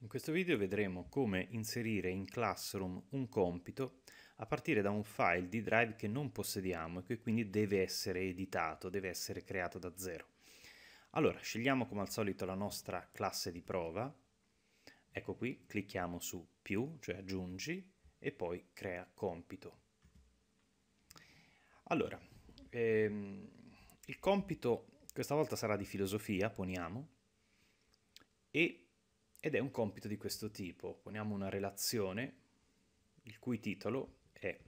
In questo video vedremo come inserire in Classroom un compito a partire da un file di drive che non possediamo e che quindi deve essere editato, deve essere creato da zero. Allora, scegliamo come al solito la nostra classe di prova. Ecco qui, clicchiamo su più, cioè aggiungi, e poi crea compito. Allora, ehm, il compito questa volta sarà di filosofia, poniamo, e ed è un compito di questo tipo. Poniamo una relazione il cui titolo è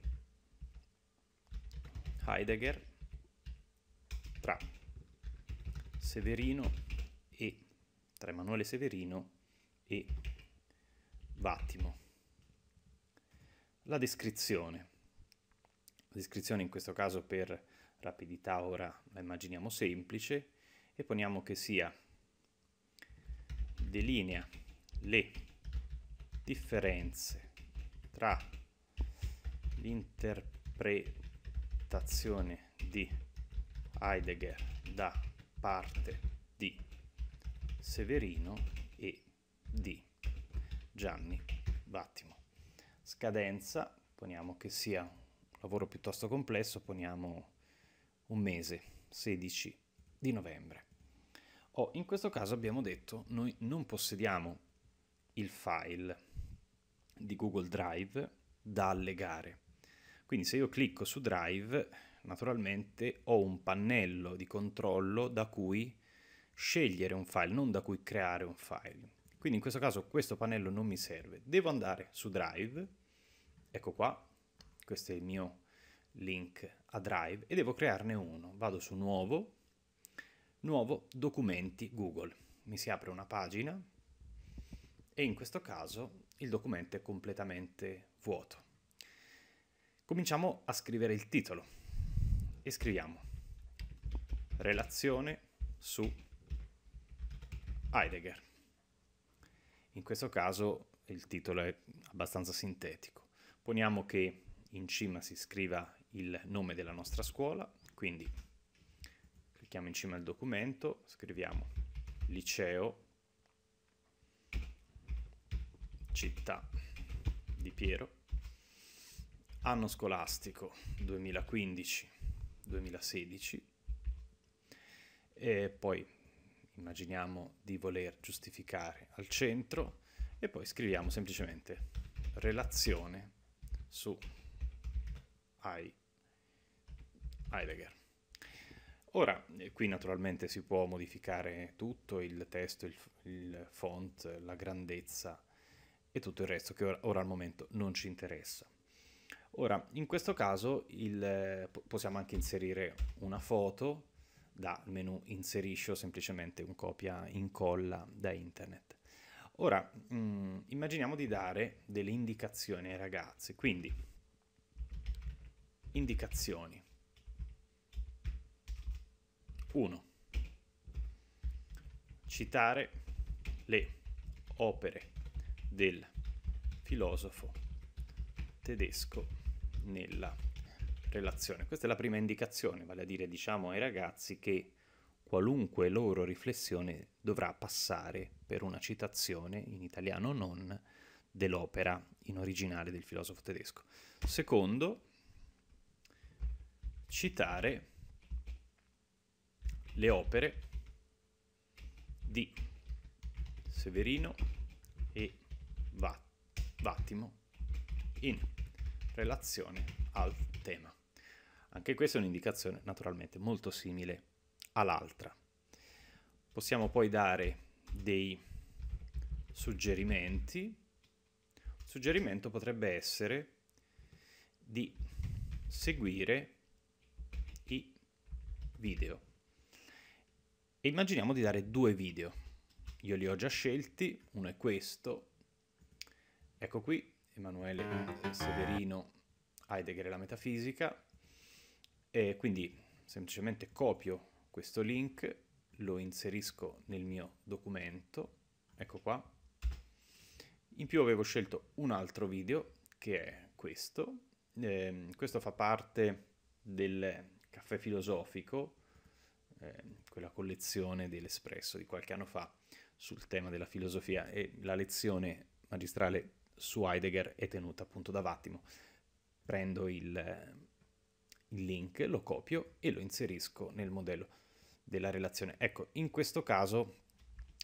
Heidegger tra Severino e tra Emanuele Severino e Vattimo. La descrizione. La descrizione in questo caso per rapidità ora la immaginiamo semplice e poniamo che sia delinea le differenze tra l'interpretazione di Heidegger da parte di Severino e di Gianni Vattimo. Scadenza, poniamo che sia un lavoro piuttosto complesso, poniamo un mese, 16 di novembre. Oh, in questo caso abbiamo detto noi non possediamo il file di Google Drive da allegare. Quindi se io clicco su Drive, naturalmente ho un pannello di controllo da cui scegliere un file, non da cui creare un file. Quindi in questo caso questo pannello non mi serve. Devo andare su Drive, ecco qua, questo è il mio link a Drive e devo crearne uno. Vado su Nuovo, Nuovo Documenti Google. Mi si apre una pagina e in questo caso il documento è completamente vuoto. Cominciamo a scrivere il titolo e scriviamo relazione su Heidegger. In questo caso il titolo è abbastanza sintetico. Poniamo che in cima si scriva il nome della nostra scuola, quindi clicchiamo in cima al documento, scriviamo liceo città di Piero. Anno scolastico 2015-2016 e poi immaginiamo di voler giustificare al centro e poi scriviamo semplicemente relazione su Heidegger. Ora, eh, qui naturalmente si può modificare tutto, il testo, il, il font, la grandezza, e tutto il resto che ora, ora al momento non ci interessa. Ora, in questo caso il, eh, possiamo anche inserire una foto dal menu inserisci o semplicemente un copia incolla da internet. Ora, mh, mm, immaginiamo di dare delle indicazioni ai ragazzi, quindi indicazioni. 1. Citare le opere del filosofo tedesco nella relazione. Questa è la prima indicazione, vale a dire diciamo ai ragazzi che qualunque loro riflessione dovrà passare per una citazione, in italiano o non, dell'opera in originale del filosofo tedesco. Secondo, citare le opere di Severino e va- vattimo in relazione al tema. Anche questa è un'indicazione naturalmente molto simile all'altra. Possiamo poi dare dei suggerimenti. Un suggerimento potrebbe essere di seguire i video. E immaginiamo di dare due video. Io li ho già scelti, uno è questo Ecco qui Emanuele ah. Severino, Heidegger e la metafisica, e quindi semplicemente copio questo link, lo inserisco nel mio documento, ecco qua. In più avevo scelto un altro video, che è questo. Eh, questo fa parte del caffè filosofico, eh, quella collezione dell'Espresso di qualche anno fa sul tema della filosofia e la lezione magistrale su Heidegger è tenuta appunto da Vattimo. Prendo il, eh, il link, lo copio e lo inserisco nel modello della relazione. Ecco, in questo caso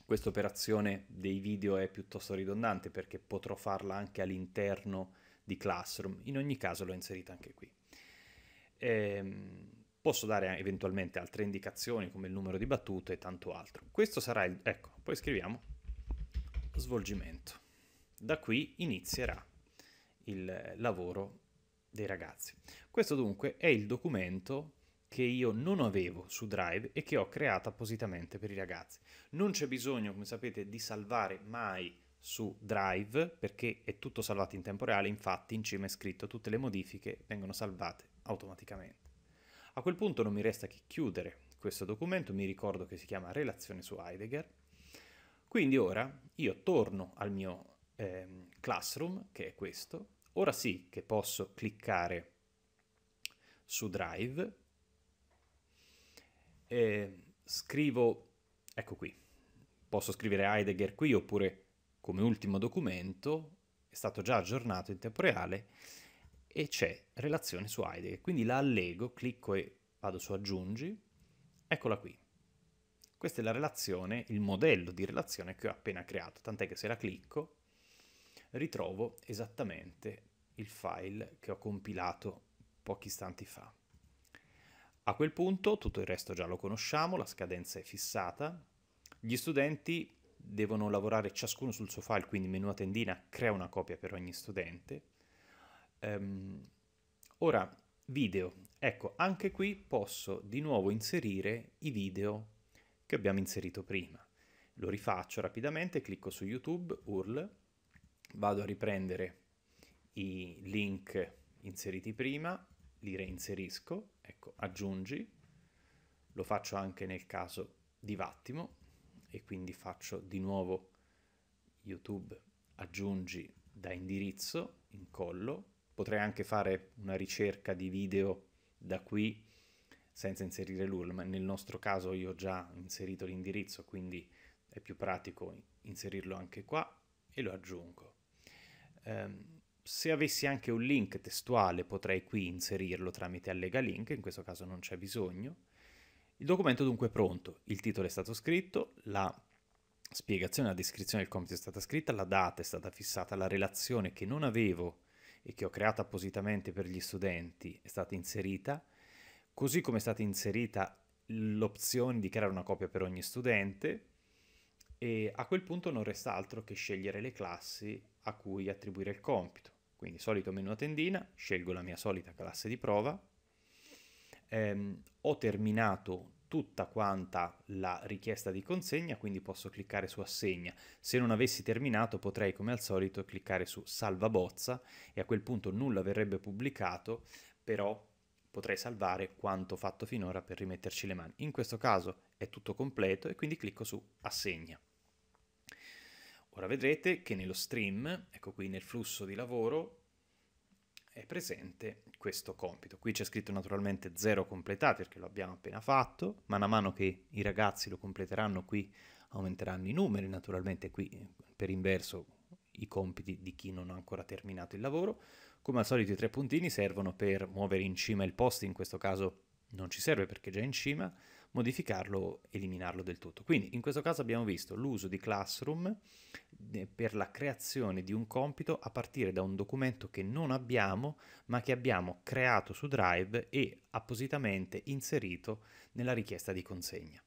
questa operazione dei video è piuttosto ridondante perché potrò farla anche all'interno di Classroom, in ogni caso l'ho inserita anche qui. Ehm, posso dare eventualmente altre indicazioni come il numero di battute e tanto altro. Questo sarà il... ecco, poi scriviamo svolgimento. Da qui inizierà il lavoro dei ragazzi. Questo dunque è il documento che io non avevo su Drive e che ho creato appositamente per i ragazzi. Non c'è bisogno, come sapete, di salvare mai su Drive perché è tutto salvato in tempo reale, infatti in cima è scritto tutte le modifiche vengono salvate automaticamente. A quel punto non mi resta che chiudere questo documento, mi ricordo che si chiama relazione su Heidegger, quindi ora io torno al mio ehm, Classroom, che è questo. Ora sì che posso cliccare su Drive, E scrivo, ecco qui, posso scrivere Heidegger qui oppure come ultimo documento, è stato già aggiornato in tempo reale, e c'è relazione su Heidegger. Quindi la allego, clicco e vado su aggiungi, eccola qui. Questa è la relazione, il modello di relazione che ho appena creato, tant'è che se la clicco ritrovo esattamente il file che ho compilato pochi istanti fa. A quel punto tutto il resto già lo conosciamo, la scadenza è fissata, gli studenti devono lavorare ciascuno sul suo file, quindi menu a tendina crea una copia per ogni studente. Um, ora, video. Ecco, anche qui posso di nuovo inserire i video che abbiamo inserito prima. Lo rifaccio rapidamente, clicco su YouTube, URL, vado a riprendere i link inseriti prima, li reinserisco, ecco, aggiungi, lo faccio anche nel caso di Vattimo e quindi faccio di nuovo YouTube aggiungi da indirizzo, incollo, potrei anche fare una ricerca di video da qui senza inserire l'URL, ma nel nostro caso io ho già inserito l'indirizzo, quindi è più pratico inserirlo anche qua e lo aggiungo. Ehm, se avessi anche un link testuale potrei qui inserirlo tramite allega link, in questo caso non c'è bisogno. Il documento dunque è pronto, il titolo è stato scritto, la spiegazione, la descrizione del compito è stata scritta, la data è stata fissata, la relazione che non avevo e che ho creato appositamente per gli studenti è stata inserita, così come è stata inserita l'opzione di creare una copia per ogni studente, e a quel punto non resta altro che scegliere le classi a cui attribuire il compito. Quindi solito menu a tendina, scelgo la mia solita classe di prova, ehm, ho terminato tutta quanta la richiesta di consegna, quindi posso cliccare su assegna. Se non avessi terminato potrei come al solito cliccare su salva bozza e a quel punto nulla verrebbe pubblicato, però potrei salvare quanto fatto finora per rimetterci le mani. In questo caso è tutto completo e quindi clicco su assegna. Ora vedrete che nello stream, ecco qui nel flusso di lavoro, è presente questo compito. Qui c'è scritto naturalmente 0 completati perché lo abbiamo appena fatto, man mano che i ragazzi lo completeranno qui aumenteranno i numeri, naturalmente qui eh, per inverso i compiti di chi non ha ancora terminato il lavoro. Come al solito i tre puntini servono per muovere in cima il post, in questo caso non ci serve perché è già in cima, modificarlo o eliminarlo del tutto. Quindi in questo caso abbiamo visto l'uso di Classroom eh, per la creazione di un compito a partire da un documento che non abbiamo ma che abbiamo creato su Drive e appositamente inserito nella richiesta di consegna.